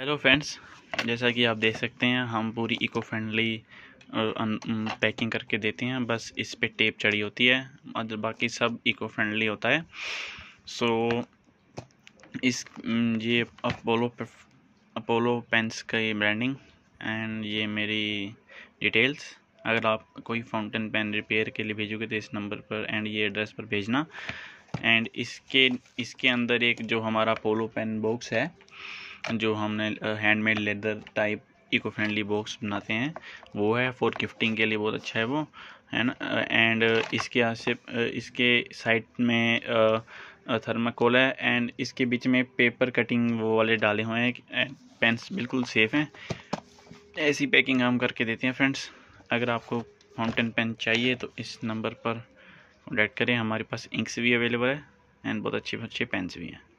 hello friends जैसा कि आप देख सकते हैं हम पूरी इको फ्रेंडली पैकिंग करके देते हैं बस इस पर टेप चढ़ी होती है और बाकी सब इको फ्रेंडली होता है सो so, इस ये अपोलो अपोलो पेंस का ये ब्रांडिंग एंड ये मेरी डिटेल्स अगर आप कोई फाउंटेन पेन रिपेयर के लिए भेजोगे तो इस नंबर पर एंड ये एड्रेस पर भेजना एंड इसके इसके अंदर एक जो हमारा अपोलो पेन बॉक्स है जो हमने handmade leather type eco friendly box बनाते हैं वो है फॉर गिफ्टिंग के लिए बहुत अच्छा है वो है ना एंड इसके आसे इसके साइड में थर्माकोल है एंड इसके बीच में पेपर कटिंग वो वाले डाले हुए हैं पेंस बिल्कुल सेफ़ हैं ऐसी पैकिंग हम करके देते हैं फ्रेंड्स अगर आपको फाउंटेन पेन चाहिए तो इस नंबर पर कॉन्टैक्ट करें हमारे पास इंक्स भी अवेलेबल है एंड बहुत अच्छे अच्छे पेन्स भी हैं